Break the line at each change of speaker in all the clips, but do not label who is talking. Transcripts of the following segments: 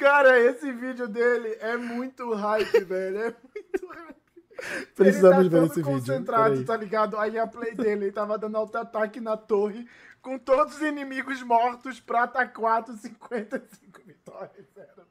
Cara, esse vídeo dele é muito hype, velho. É muito hype. Precisamos ele tá ver esse vídeo. concentrado, tá ligado? Aí a play dele, ele tava dando auto-ataque na torre, com todos os inimigos mortos, prata 4, 55 vitórias, zero,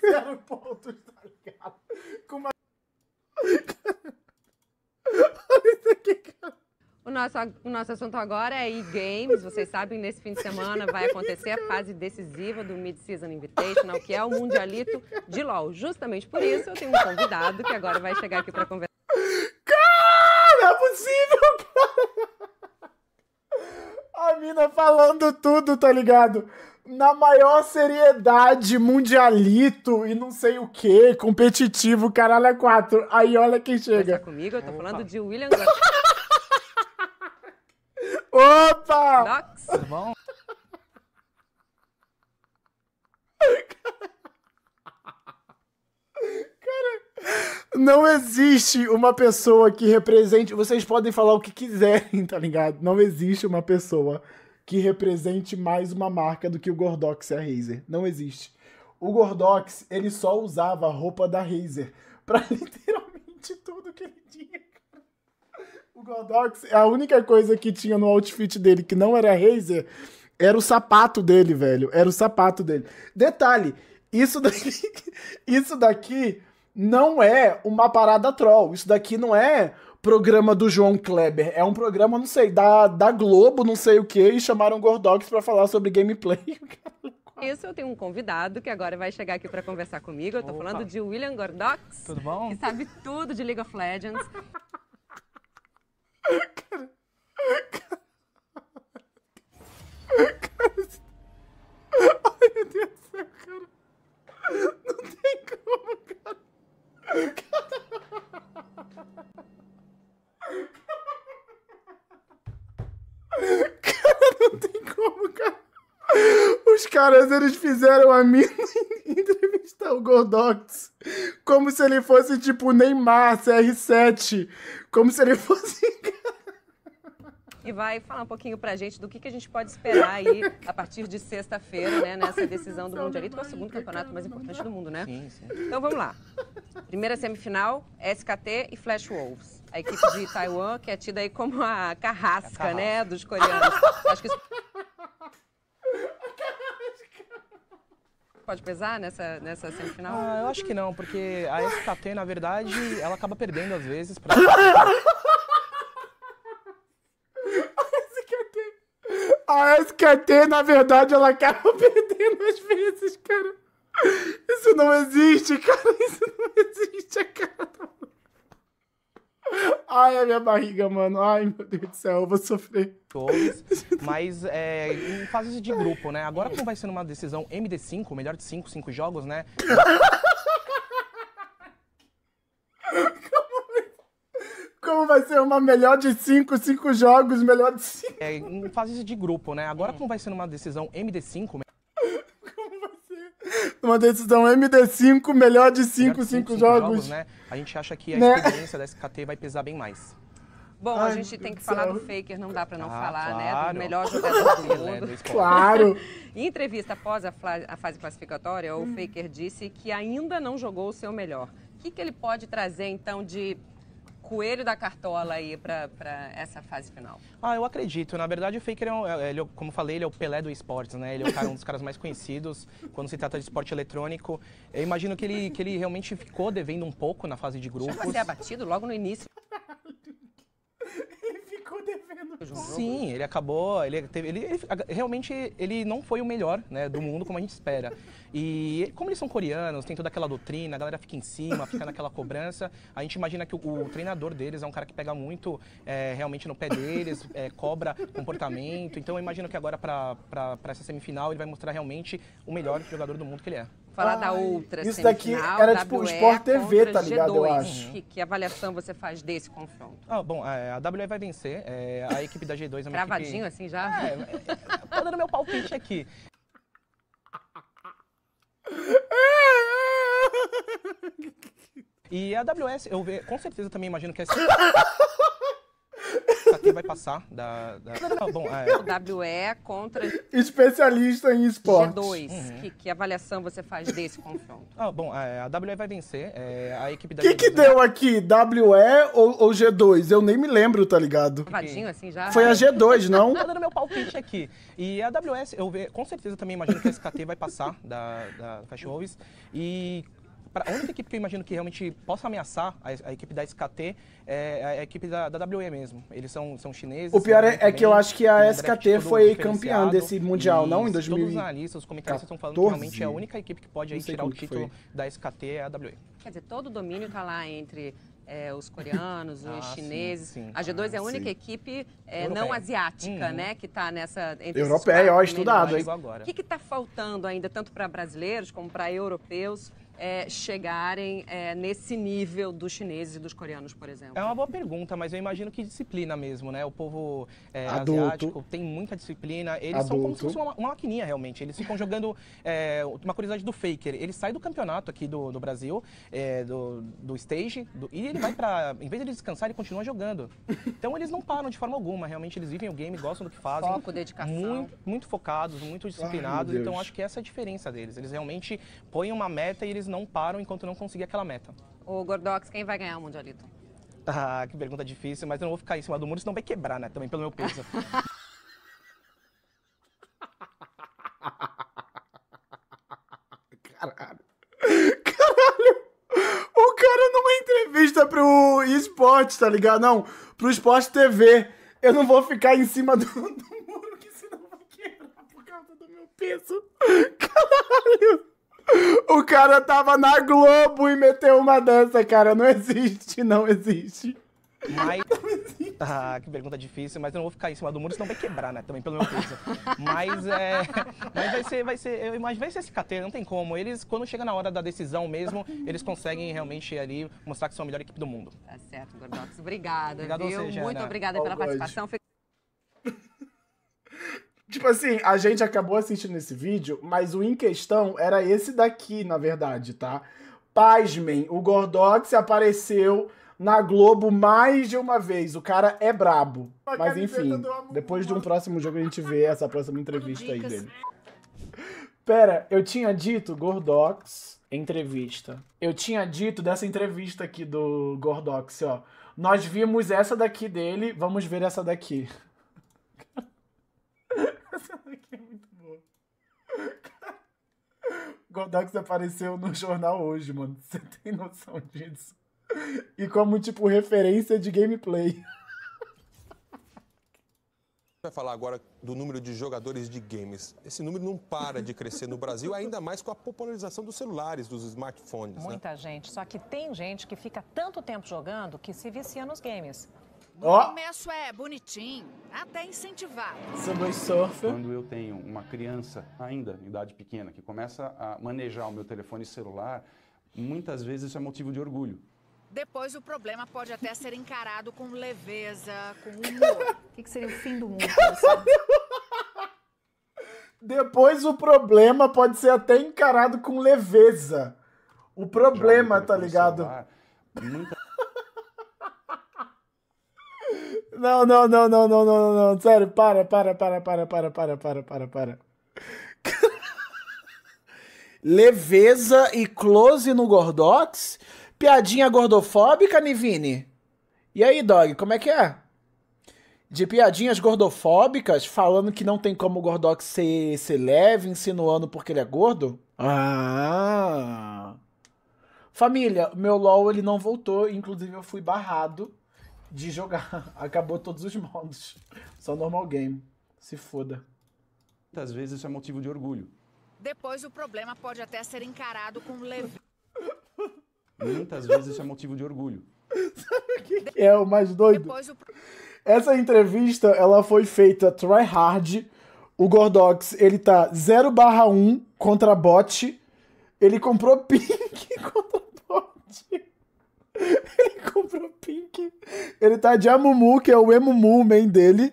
zero
pontos, tá ligado? Com uma... Olha isso aqui, cara. O nosso, o nosso assunto agora é e-games. Vocês sabem, nesse fim de semana vai acontecer a fase decisiva do Mid-Season Invitational, que é o Mundialito de LoL. Justamente por isso, eu tenho um convidado que agora vai chegar aqui para conversar.
Cara, é
possível,
cara! A mina falando tudo, tá ligado? Na maior seriedade, mundialito e não sei o que, competitivo, caralho, é quatro. Aí olha quem chega.
Conversa comigo, eu tô Opa. falando de William Gottfried. Opa!
Nox, bom.
Não existe uma pessoa que represente. Vocês podem falar o que quiserem, tá ligado? Não existe uma pessoa que represente mais uma marca do que o Gordox e a Razer. Não existe. O Gordox, ele só usava a roupa da Razer para literalmente tudo que ele tinha. O Godox, a única coisa que tinha no outfit dele que não era Razer era o sapato dele, velho. Era o sapato dele. Detalhe, isso daqui, isso daqui não é uma parada troll. Isso daqui não é programa do João Kleber. É um programa, não sei, da, da Globo, não sei o que, e chamaram o Gordox para falar sobre gameplay.
Isso eu tenho um convidado que agora vai chegar aqui para conversar comigo. Eu tô Opa. falando de William Gordox. Tudo bom? Que sabe tudo de League of Legends.
Cara, ai meu Deus do céu, cara. Não tem como, cara. Cara, não tem como, cara. Os caras, eles fizeram a mina entrevistar o Gordox como se ele fosse tipo Neymar, CR7. Como se ele fosse
e vai falar um pouquinho pra gente do que, que a gente pode esperar aí a partir de sexta-feira, né, nessa decisão do Mundialito, que é o segundo campeonato mais importante do mundo, né? Sim, sim. Então vamos lá. Primeira semifinal, SKT e Flash Wolves. A equipe de Taiwan, que é tida aí como a carrasca, a carrasca. né, dos coreanos. Acho que isso... Pode pesar nessa, nessa semifinal? Ah, eu acho
que não, porque a SKT, na verdade, ela acaba perdendo às vezes
pra... tanto que a T, na verdade, ela acaba perdendo às vezes, cara. Isso não existe, cara. Isso não existe, cara. Ai, a minha barriga, mano. Ai, meu Deus do céu, eu vou sofrer.
Mas é, em fases de grupo, né? Agora né? como vai ser uma decisão MD5, melhor de 5, 5 jogos, né?
Como vai ser uma melhor de 5, 5 jogos, melhor de 5? é, em fases
de grupo, né? Agora como vai ser numa decisão MD5... como
vai ser? decisão MD5, melhor de 5, 5 jogos. jogos né? A gente acha
que a né? experiência da SKT vai pesar bem mais. Bom, Ai, a gente tem que falar do
Faker, não dá para não ah, falar, claro. né? Do melhor jogador do né, mundo. claro! em entrevista após a, a fase classificatória, hum. o Faker disse que ainda não jogou o seu melhor. O que, que ele pode trazer, então, de coelho da cartola aí para essa fase final?
Ah, eu acredito. Na verdade, o Faker, é, um, é, ele, é como falei, ele é o Pelé do esportes, né? Ele é cara, um dos caras mais conhecidos quando se trata de esporte eletrônico. Eu imagino que ele, que ele realmente ficou devendo um pouco na fase de grupos. Já a ser
abatido logo no início. ele devendo.
Sim, ele acabou, ele, teve, ele, ele, realmente ele não foi o melhor né, do mundo como a gente espera. E como eles são coreanos, tem toda aquela doutrina, a galera fica em cima, fica naquela cobrança. A gente imagina que o, o treinador deles é um cara que pega muito é, realmente no pé deles, é, cobra comportamento. Então eu imagino que agora para essa semifinal ele vai mostrar realmente o melhor jogador do mundo que ele é. Falar Ai, da outra Isso daqui era tipo WE Sport TV, tá ligado, G2. eu acho.
Que, que, avaliação você faz desse confronto?
Ah, bom, a WE vai vencer. É, a equipe da G2 é uma Travadinho equipe... assim já?
É, é, tô tá dando meu palpite
aqui. E a AWS, eu ve... com certeza também imagino que é... Assim. quem vai passar da. da... Não, ah, bom, é...
O WE contra.
Especialista em
esporte. G2. Uhum. Que, que, avaliação você faz desse confronto? Ah, bom, é, a WE vai vencer. É, a equipe da. O que,
que
deu né? aqui? WE ou, ou, G2? Eu nem me lembro, tá ligado? assim já. Foi a G2, não? Tô tá
dando meu palpite aqui. E a WS, eu com certeza também imagino que a SKT vai passar da, da Fast Wolves. E Pra, a única equipe que eu imagino que realmente possa ameaçar a, a equipe da SKT é a equipe da, da WE mesmo. Eles são, são chineses. O pior é, é que eu acho que a SKT foi campeã desse Mundial, não? Em 2000 Todos os analistas, os comentaristas estão falando que realmente é a única equipe que pode aí, tirar o título da SKT é a WE.
Quer dizer, todo o domínio está lá entre é, os coreanos, os ah, chineses. Sim, sim. A G2 ah, é a ah, única sim. equipe é, não asiática, hum. né, que está nessa entre europeia, ó, estudado, hein? É o que está faltando ainda tanto para brasileiros como para europeus é, chegarem é, nesse nível dos chineses e dos coreanos, por exemplo?
É uma boa pergunta, mas eu imagino que disciplina mesmo, né? O povo é, asiático tem muita disciplina. Eles Adulto. são como se fosse uma, uma maquininha, realmente. Eles ficam jogando... É, uma curiosidade do Faker, ele sai do campeonato aqui do, do Brasil, é, do, do stage, do, e ele vai pra... Em vez de ele descansar, ele continua jogando. Então eles não param de forma alguma, realmente. Eles vivem o game, gostam do que fazem. Foco, dedicação. Muito, muito focados, muito disciplinados. Ai, então acho que essa é a diferença deles. Eles realmente põem uma meta e eles não param enquanto não conseguir aquela meta.
O Gordox, quem vai ganhar o
Mundialito? Ah, que pergunta difícil, mas eu não vou ficar em cima do muro, senão vai quebrar, né? Também pelo meu peso.
Caralho. Caralho. O cara numa entrevista pro esporte, tá ligado? Não, pro esporte TV. Eu não vou ficar em cima do, do muro, que senão vai quebrar por causa do meu peso. Caralho. O cara tava na Globo e meteu uma dessa, cara. Não existe, não existe.
Mas... Não existe. Ah, que pergunta difícil, mas eu não vou ficar em cima do muro, senão vai quebrar, né? Também, pelo meu peso. mas é. Mas vai ser, vai ser. Eu imagino, vai ser esse KT, não tem como. Eles, quando chega na hora da decisão mesmo, eles conseguem realmente ali mostrar que são a melhor equipe do mundo.
Tá certo, Gordox. Obrigada, Obrigado viu? Você, Muito obrigada pela participação.
Tipo assim, a gente acabou assistindo esse vídeo, mas o em questão era esse daqui, na verdade, tá? Pasmem, o Gordox apareceu na Globo mais de uma vez. O cara é brabo. Mas enfim, depois de um próximo jogo a gente vê essa próxima entrevista aí dele. Pera, eu tinha dito Gordox entrevista. Eu tinha dito dessa entrevista aqui do Gordox, ó. Nós vimos essa daqui dele, vamos ver essa daqui. Essa daqui é muito boa. Godox apareceu no jornal hoje, mano. Você tem noção disso? E como, tipo, referência de gameplay. Vai falar agora do número
de jogadores de games. Esse número não para de crescer no Brasil, ainda mais com a popularização dos
celulares, dos smartphones. Né? Muita né? gente, só que tem gente que fica tanto tempo jogando que se vicia
nos games. No oh. começo é bonitinho, até incentivado.
Surfer. Quando eu tenho uma criança, ainda em idade pequena, que começa a manejar o meu telefone celular, muitas vezes isso é motivo de orgulho.
Depois o problema pode até ser encarado com leveza, com humor. o que, que, seria o fim do mundo?
Depois o problema pode ser até encarado com leveza. O problema, tá ligado? Celular, muita... Não, não, não, não, não, não, não, não. Sério, para, para, para, para, para, para, para, para, para. Leveza e close no Gordox? Piadinha gordofóbica, Nivine. E aí, Dog, como é que é? De piadinhas gordofóbicas, falando que não tem como o Gordox ser, ser leve, insinuando porque ele é gordo? Ah! Família, meu LOL ele não voltou, inclusive eu fui barrado de jogar. Acabou todos os modos. Só normal game. Se foda. Muitas vezes isso é motivo de orgulho.
Depois o problema pode até ser encarado com leve.
Muitas vezes isso é motivo de orgulho.
Sabe o que,
é o mais doido? O... Essa entrevista, ela foi feita try hard. O Gordox, ele tá 0 1 contra bot. Ele comprou pink contra bot. Ele comprou Pink. Ele tá de Amumu, que é o Emumu, man dele.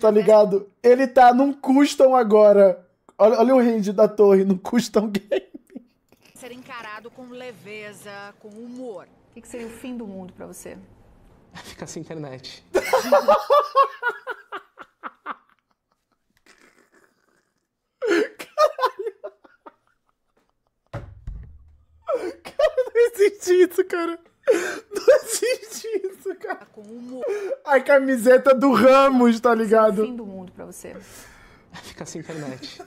tá ligado? Ver. Ele tá num custom agora. Olha, olha o range da torre no custom game.
Ser encarado com leveza, com humor. O que, que seria o fim do mundo para você?
Ficar sem internet. Caralho.
Cara, não existe isso, cara. Não existe isso,
cara. Tá com humor.
A camiseta do Ramos, tá ligado? É o fim do
mundo pra você.
Ficar sem internet.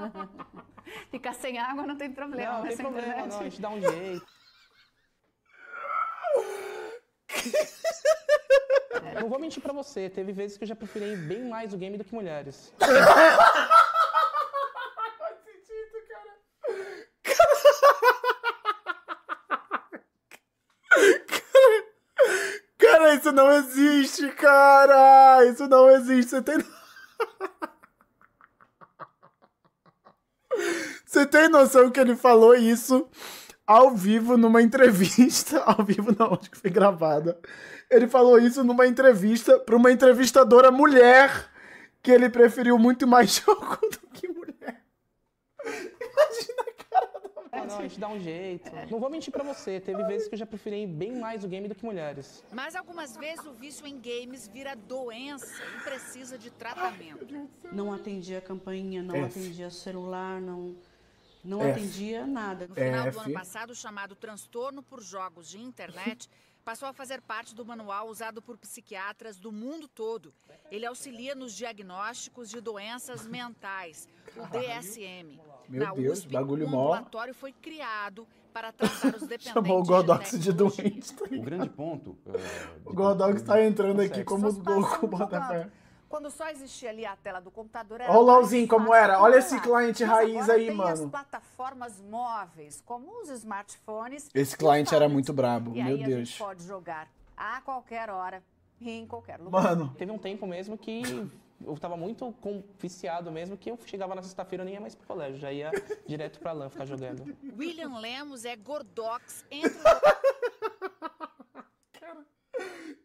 Ficar sem água não tem problema. Não, não né? tem problema, internet. não. A gente
dá um jeito. É, não vou mentir pra você, teve vezes que eu já preferi bem mais o game do que mulheres.
isso não existe, cara! Isso não existe, você tem. Você tem noção que ele falou isso ao vivo numa entrevista? Ao vivo não, acho que foi gravada. Ele falou isso numa entrevista para uma entrevistadora mulher que ele preferiu muito mais jogo do que mulher.
Não, a gente dá
um jeito. É. Não vou mentir pra você, teve vezes que eu já preferi bem mais o game do que mulheres.
Mas algumas vezes o vício em games vira doença e precisa de tratamento. Não atendia a campainha, não F. atendia celular, não... Não atendia nada. No final F. do ano passado, o chamado transtorno por jogos de internet passou a fazer parte do manual usado por psiquiatras do mundo todo. Ele auxilia nos diagnósticos de doenças mentais, o DSM. Meu Na Deus, USP, bagulho mó. O ambulatório foi criado
para tratar os dependentes. Chamou o Godox de, de doente. Tá o grande ponto. Uh, o Godox está entrando aqui sexo. como louco, Botafé.
Quando só existia ali a tela do computador, era. Olha o LOLzinho como era. Olha esse cliente raiz aí, tem mano. as plataformas móveis, como os smartphones. Esse cliente
era muito brabo, e meu aí Deus. A gente
pode jogar a qualquer hora, em qualquer lugar. Mano. Teve um tempo mesmo que
eu
tava muito com, viciado mesmo que eu chegava na sexta-feira eu nem ia mais pro colégio, já ia direto pra LAN ficar jogando.
William Lemos é Gordox, entra
cara,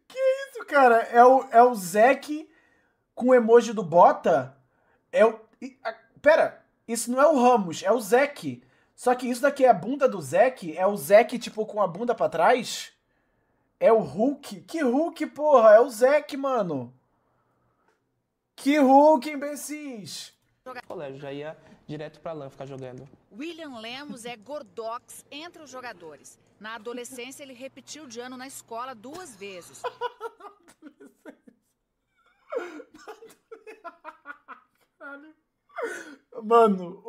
que isso, cara? É o, é o Zeke com o emoji do Bota? É o... A, pera, isso não é o Ramos, é o Zeke. Só que isso daqui é a bunda do Zeke? É o Zeke, tipo, com a bunda para trás? É o Hulk? Que Hulk, porra? É o Zeke, mano. Que Hulk, imbecis!
Colégio já ia direto pra lã ficar jogando.
William Lemos é gordox entre os jogadores. Na adolescência, ele repetiu de ano na escola duas vezes.
Mano,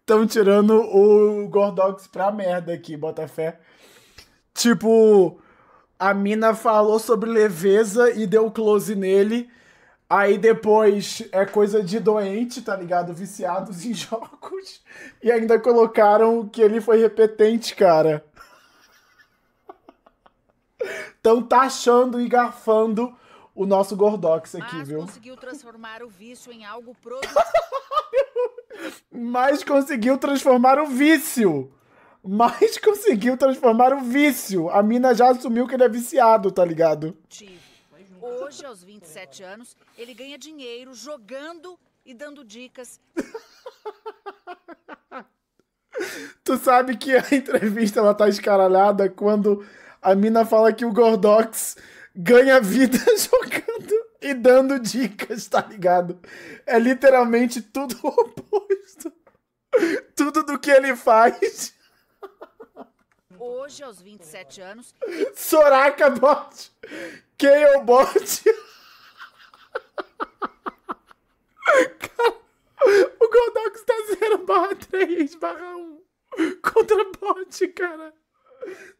estão tirando o Gordox pra merda aqui, Botafé. Tipo, a mina falou sobre leveza e deu close nele. Aí depois é coisa de doente, tá ligado? Viciados em jogos. E ainda colocaram que ele foi repetente, cara. Estão taxando e garfando o nosso Gordox aqui, Mas viu? conseguiu
transformar o vício em algo produtivo.
Mas conseguiu transformar o vício mas conseguiu transformar o vício. A mina já assumiu que ele é viciado, tá ligado?
Hoje, aos 27 anos, ele ganha dinheiro jogando e dando dicas.
tu sabe que a entrevista ela tá escaralhada quando a mina fala que o Gordox ganha vida jogando e dando dicas, tá ligado? É literalmente tudo o oposto. Tudo do que ele faz
hoje, aos 27 anos.
Soraka Bot! Kale Bot! o Godox tá 0 barra 3 barra 1 contra bot, cara.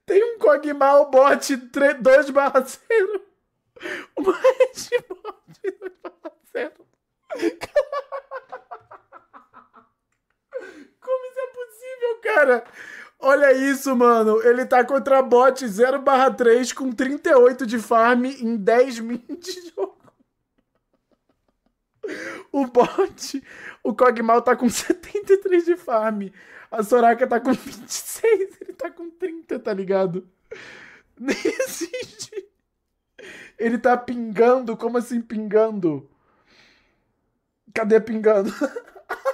Tem um Cogmal bot 2 barra 0. Uma Red bot 2 barra 0. Como isso é possível, cara? Olha isso, mano. Ele tá contra bot 0/3 com 38 de farm em 10 min de jogo. O bot, o Cogmal tá com 73 de farm. A Soraka tá com 26, ele tá com 30, tá ligado? Nem existe. Ele tá pingando, como assim pingando? Cadê pingando?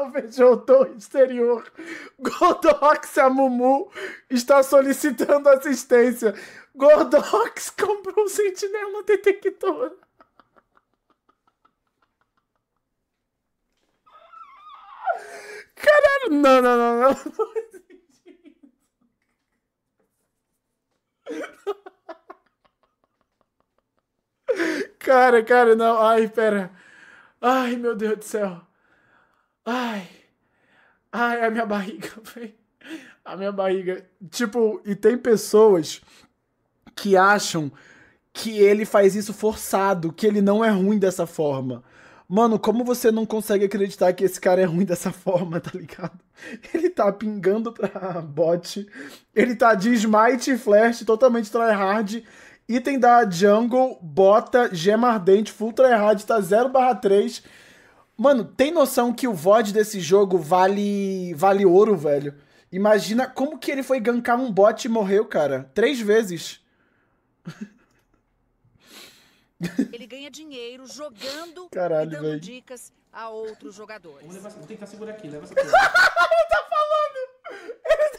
Talvez eu do exterior. Gordox a Mumu está solicitando assistência. Godox comprou um sentinela detector. Caralho! Não, não, não, não. Não existe isso. Cara, cara, não. Ai, pera. Ai, meu Deus do céu. Ai. Ai, a minha barriga, velho. A minha barriga. Tipo, e tem pessoas que acham que ele faz isso forçado, que ele não é ruim dessa forma. Mano, como você não consegue acreditar que esse cara é ruim dessa forma, tá ligado? Ele tá pingando pra bot, ele tá de smite e flash, totalmente tryhard, item da jungle, bota, gema ardente, full tryhard, tá 0 barra 3 Mano, tem noção que o VOD desse jogo vale vale ouro, velho? Imagina como que ele foi gankar um bot e morreu, cara. Três vezes.
Ele ganha dinheiro jogando Caralho, e dando dicas a outros jogadores.
Vou, levar, tentar segurar aqui, leva essa coisa. ele tá falando! Ele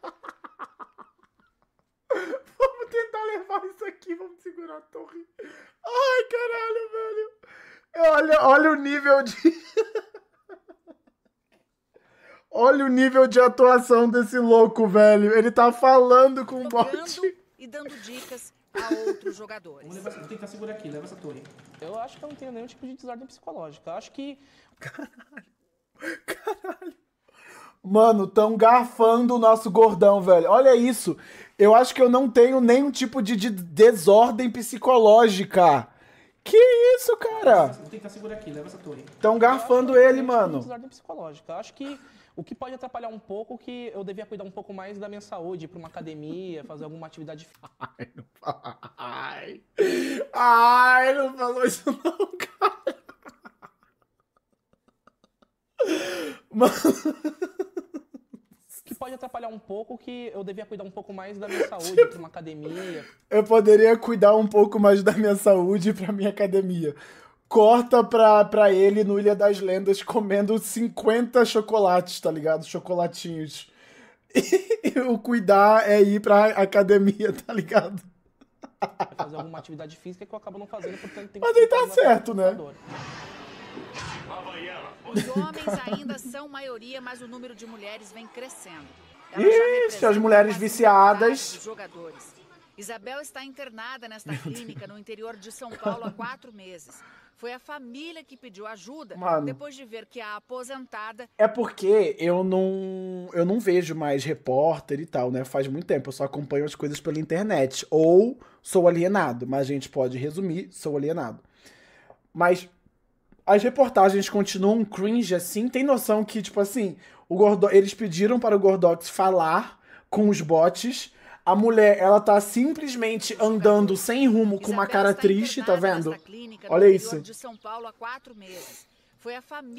tá... vamos tentar levar isso aqui, vamos segurar a torre. Ai, caralho! olha, olha o nível de. olha o nível de atuação desse louco, velho. Ele tá falando com o bot. E
dando dicas a outros jogadores. levar, tentar segurar aqui, leva essa torre. Eu acho que eu não tenho nenhum tipo de desordem psicológica. Eu acho que. Caralho.
Caralho. Mano, tão garfando o nosso gordão, velho. Olha isso. Eu acho que eu não tenho nenhum tipo de, de desordem psicológica. Que isso, cara? Você
tem que aqui, leva essa torre. Estão garfando ele, mano. psicológica. acho que o que pode atrapalhar um pouco é que eu devia cuidar um pouco mais da minha saúde, ir pra uma academia, fazer alguma atividade Ai, não
Ai. Ai, não falou isso não, cara.
Mano que pode atrapalhar um pouco, que eu devia cuidar um pouco mais da minha saúde tipo, pra uma academia.
Eu poderia cuidar um pouco mais da minha saúde pra minha academia. Corta pra, pra ele no Ilha das Lendas comendo 50 chocolates, tá ligado? Chocolatinhos. E o cuidar é ir pra academia, tá ligado?
fazer alguma atividade física que eu acabo não fazendo, portanto tem
Mas que. Mas ele tá certo, né?
Os homens ainda são maioria, mas o número de mulheres vem crescendo. Isso,
as mulheres viciadas.
Jogadores. Isabel está internada nesta clínica no interior de São Paulo há quatro meses. Foi a família que pediu ajuda Mano, depois de ver que a aposentada. É
porque eu não eu não vejo mais repórter e tal, né? Faz muito tempo. Eu só acompanho as coisas pela internet. Ou sou alienado, mas a gente pode resumir: sou alienado. Mas as reportagens continuam cringe, assim. Tem noção que, tipo assim, o Gordo... eles pediram para o Gordox falar com os bots. A mulher, ela tá simplesmente é andando sem rumo, com é uma cara triste, tá vendo? Olha isso.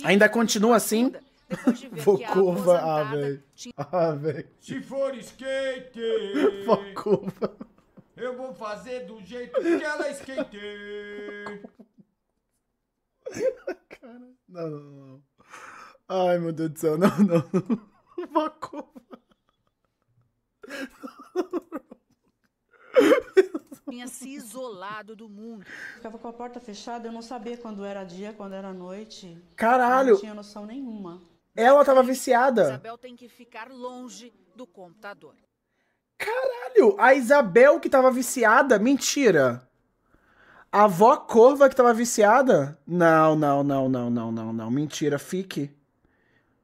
Ainda continua assim? Vou ah, velho. Ah, velho. Se for skate. Vou Eu vou fazer do jeito que ela é skate. Cara, não, não, não. Ai, meu Deus do céu, não, não. não.
Vacova. Tinha se isolado do mundo. Ficava com a porta fechada, eu não sabia quando era dia, quando era noite. Caralho! Eu não tinha noção nenhuma.
Ela tava viciada. Isabel
tem que ficar longe do computador.
Caralho, a Isabel que tava viciada? Mentira. A avó corva que tava viciada? Não, não, não, não, não, não, não. Mentira, fique.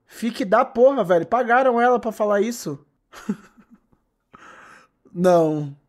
Fique da porra, velho. Pagaram ela para falar isso. não.